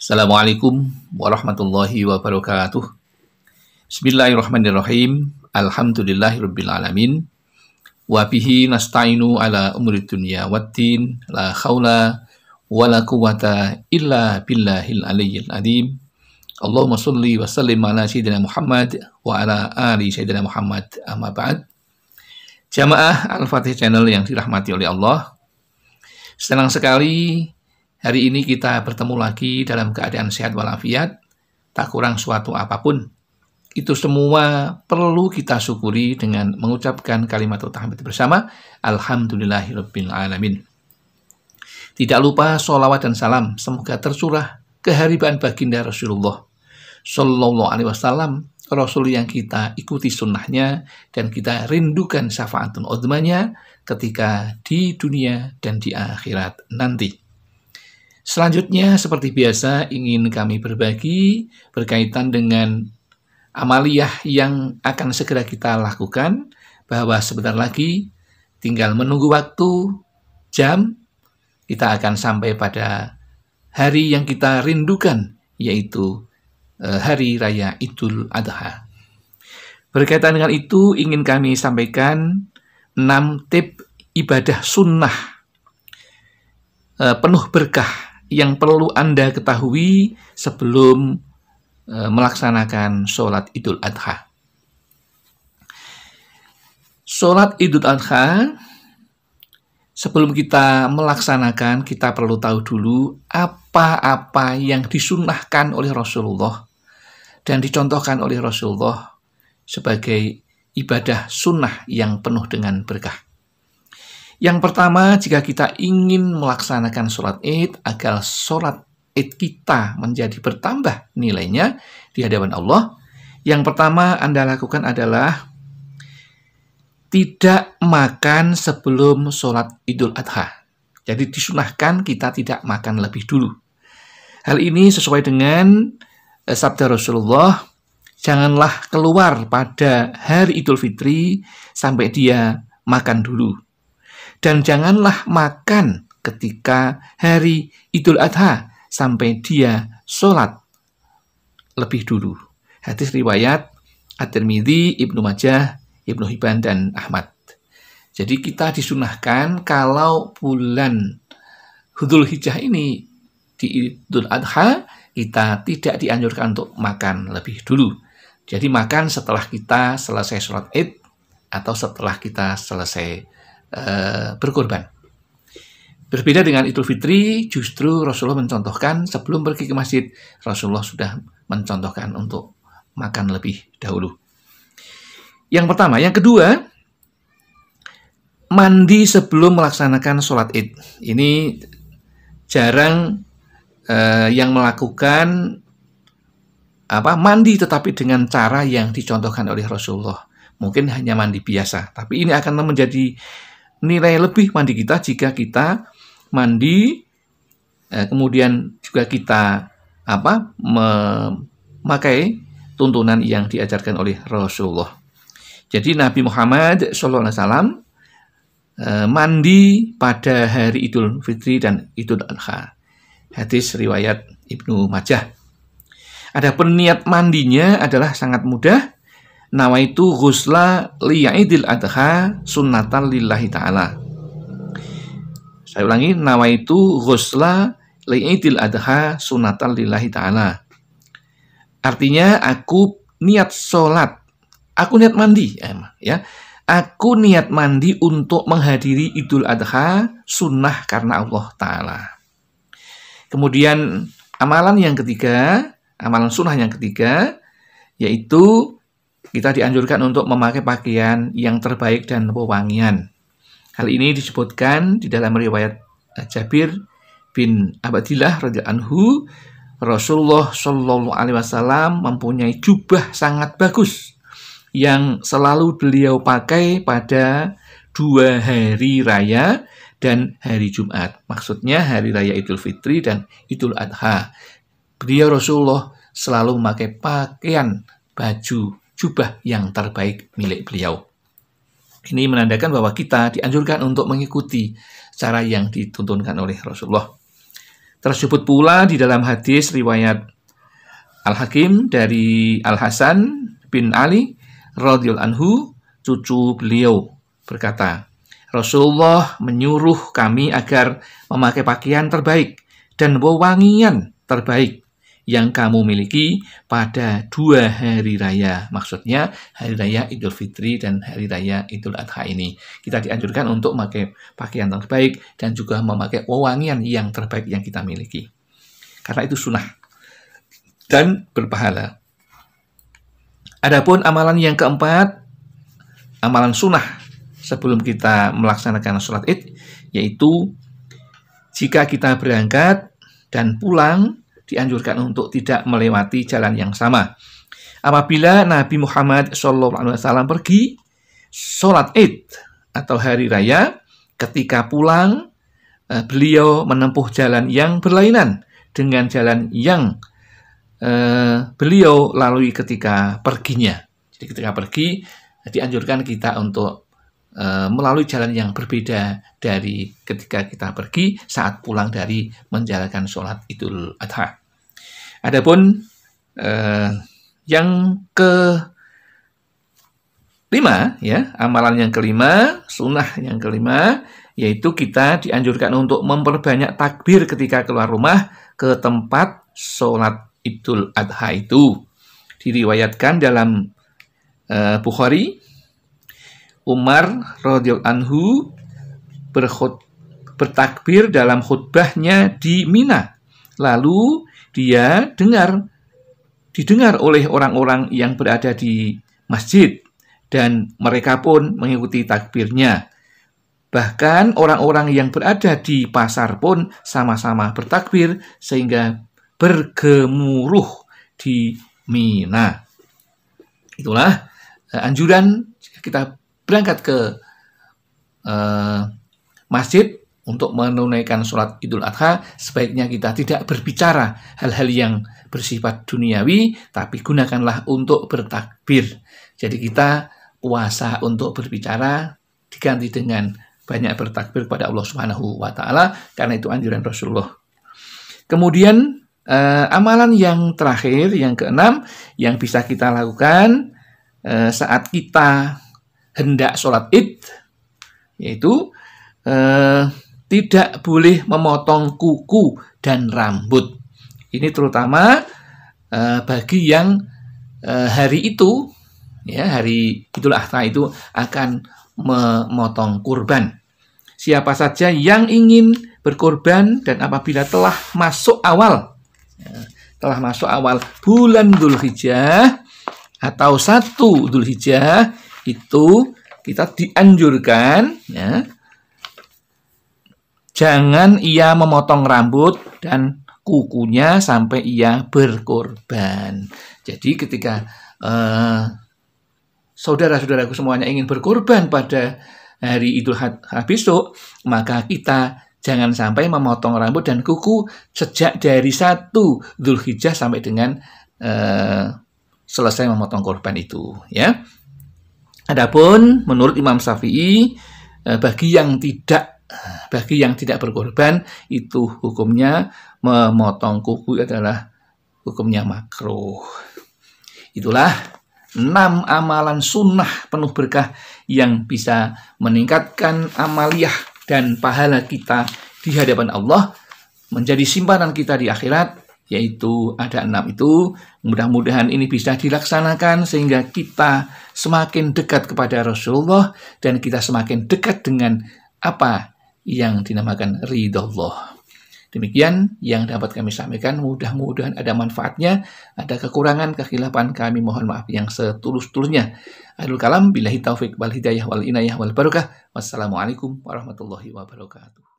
Assalamualaikum warahmatullahi wabarakatuh. Bismillahirrahmanirrahim. Alhamdulillahirrabbilalamin. Wabihi nasta'inu ala dunia wad-din. La khawla wa la quwata illa billahil aliyyil adim. Allahumma salli wa sallim ala Sayyidina Muhammad wa ala ali Sayyidina Muhammad amma ba'd. Jamaah Al-Fatih Channel yang dirahmati oleh Allah. Senang sekali Hari ini kita bertemu lagi dalam keadaan sehat walafiat, tak kurang suatu apapun. Itu semua perlu kita syukuri dengan mengucapkan kalimat tahmid bersama, Alhamdulillahirrabbilalamin. Tidak lupa sholawat dan salam, semoga tercurah keharibaan baginda Rasulullah Sallallahu Alaihi Wasallam Rasul yang kita ikuti sunnahnya dan kita rindukan syafaatun udmanya ketika di dunia dan di akhirat nanti. Selanjutnya, seperti biasa, ingin kami berbagi berkaitan dengan amaliyah yang akan segera kita lakukan, bahwa sebentar lagi tinggal menunggu waktu, jam, kita akan sampai pada hari yang kita rindukan, yaitu eh, Hari Raya Idul Adha. Berkaitan dengan itu, ingin kami sampaikan 6 tip ibadah sunnah eh, penuh berkah yang perlu Anda ketahui sebelum e, melaksanakan sholat Idul Adha. Sholat Idul Adha, sebelum kita melaksanakan, kita perlu tahu dulu apa-apa yang disunahkan oleh Rasulullah dan dicontohkan oleh Rasulullah sebagai ibadah sunnah yang penuh dengan berkah. Yang pertama, jika kita ingin melaksanakan sholat id agar sholat id kita menjadi bertambah nilainya di hadapan Allah, yang pertama Anda lakukan adalah tidak makan sebelum sholat idul adha. Jadi disunahkan kita tidak makan lebih dulu. Hal ini sesuai dengan eh, sabda Rasulullah, janganlah keluar pada hari idul fitri sampai dia makan dulu. Dan janganlah makan ketika hari Idul Adha sampai dia sholat lebih dulu. Hadis riwayat At-Tirmidzi, Ibnu Majah, Ibnu Hibban, dan Ahmad. Jadi kita disunahkan kalau bulan Hudul Hijjah ini di Idul Adha kita tidak dianjurkan untuk makan lebih dulu. Jadi makan setelah kita selesai sholat id atau setelah kita selesai Eh, berkorban. Berbeda dengan Idul Fitri, justru Rasulullah mencontohkan sebelum pergi ke masjid, Rasulullah sudah mencontohkan untuk makan lebih dahulu. Yang pertama, yang kedua, mandi sebelum melaksanakan sholat Id. Ini jarang eh, yang melakukan apa mandi tetapi dengan cara yang dicontohkan oleh Rasulullah. Mungkin hanya mandi biasa, tapi ini akan menjadi nilai lebih mandi kita jika kita mandi eh, kemudian juga kita apa memakai tuntunan yang diajarkan oleh Rasulullah. Jadi Nabi Muhammad SAW eh, mandi pada hari Idul Fitri dan Idul Adha. Hadis riwayat Ibnu Majah. Ada peniat mandinya adalah sangat mudah itu ghusla liyaidil adha sunnatan lillahi ta'ala saya ulangi itu ghusla liyaidil adha sunnatan lillahi ta'ala artinya aku niat sholat aku niat mandi ya aku niat mandi untuk menghadiri idul adha sunnah karena Allah ta'ala kemudian amalan yang ketiga amalan sunnah yang ketiga yaitu kita dianjurkan untuk memakai pakaian yang terbaik dan pewangian. Hal ini disebutkan di dalam riwayat Jabir bin Abadillah Raja anhu Rasulullah Shallallahu Alaihi Wasallam mempunyai jubah sangat bagus yang selalu beliau pakai pada dua hari raya dan hari Jumat. Maksudnya hari raya Idul Fitri dan Idul Adha. Beliau Rasulullah selalu memakai pakaian baju jubah yang terbaik milik beliau. Ini menandakan bahwa kita dianjurkan untuk mengikuti cara yang dituntunkan oleh Rasulullah. Tersebut pula di dalam hadis riwayat Al-Hakim dari Al-Hasan bin Ali radhiyallahu anhu, cucu beliau berkata, Rasulullah menyuruh kami agar memakai pakaian terbaik dan wewangian terbaik yang kamu miliki pada dua hari raya. Maksudnya hari raya Idul Fitri dan hari raya Idul Adha ini. Kita dianjurkan untuk memakai pakaian terbaik dan juga memakai wewangian yang terbaik yang kita miliki. Karena itu sunnah dan berpahala. Adapun amalan yang keempat, amalan sunnah sebelum kita melaksanakan sholat id, yaitu jika kita berangkat dan pulang dianjurkan untuk tidak melewati jalan yang sama. Apabila Nabi Muhammad SAW pergi sholat Id atau hari raya, ketika pulang eh, beliau menempuh jalan yang berlainan dengan jalan yang eh, beliau lalui ketika perginya. Jadi ketika pergi dianjurkan kita untuk eh, melalui jalan yang berbeda dari ketika kita pergi saat pulang dari menjalankan sholat idul adha. Adapun eh, yang ke lima ya amalan yang kelima sunnah yang kelima yaitu kita dianjurkan untuk memperbanyak takbir ketika keluar rumah ke tempat sholat idul adha itu diriwayatkan dalam uh, Bukhari Umar radhiyallahu anhu berkhut, bertakbir dalam khutbahnya di Mina lalu dia dengar didengar oleh orang-orang yang berada di masjid dan mereka pun mengikuti takbirnya. Bahkan orang-orang yang berada di pasar pun sama-sama bertakbir sehingga bergemuruh di Mina. Itulah eh, anjuran kita berangkat ke uh, masjid untuk menunaikan sholat idul adha sebaiknya kita tidak berbicara hal-hal yang bersifat duniawi tapi gunakanlah untuk bertakbir jadi kita puasa untuk berbicara diganti dengan banyak bertakbir kepada Allah Subhanahu wa taala karena itu anjuran Rasulullah kemudian eh, amalan yang terakhir yang keenam yang bisa kita lakukan eh, saat kita hendak sholat id yaitu eh, tidak boleh memotong kuku dan rambut. Ini terutama eh, bagi yang eh, hari itu, ya hari Idul Adha itu akan memotong kurban. Siapa saja yang ingin berkorban dan apabila telah masuk awal, ya, telah masuk awal bulan Dzulhijjah atau satu Dzulhijjah itu kita dianjurkan ya Jangan ia memotong rambut dan kukunya sampai ia berkorban. Jadi ketika eh, saudara-saudaraku semuanya ingin berkorban pada hari Idul Adha besok, maka kita jangan sampai memotong rambut dan kuku sejak dari satu Zulhijjah sampai dengan uh, selesai memotong korban itu, ya. Adapun menurut Imam Syafi'i eh, bagi yang tidak bagi yang tidak berkorban itu hukumnya memotong kuku adalah hukumnya makro Itulah enam amalan sunnah penuh berkah yang bisa meningkatkan amaliyah dan pahala kita di hadapan Allah menjadi simpanan kita di akhirat yaitu ada enam itu mudah-mudahan ini bisa dilaksanakan sehingga kita semakin dekat kepada Rasulullah dan kita semakin dekat dengan apa yang dinamakan ridho Allah. Demikian yang dapat kami sampaikan. Mudah-mudahan ada manfaatnya, ada kekurangan, kekhilafan kami mohon maaf yang setulus-tulusnya. Adul kalam, bila taufik, wal hidayah, wal inayah, wal barokah. Wassalamualaikum warahmatullahi wabarakatuh.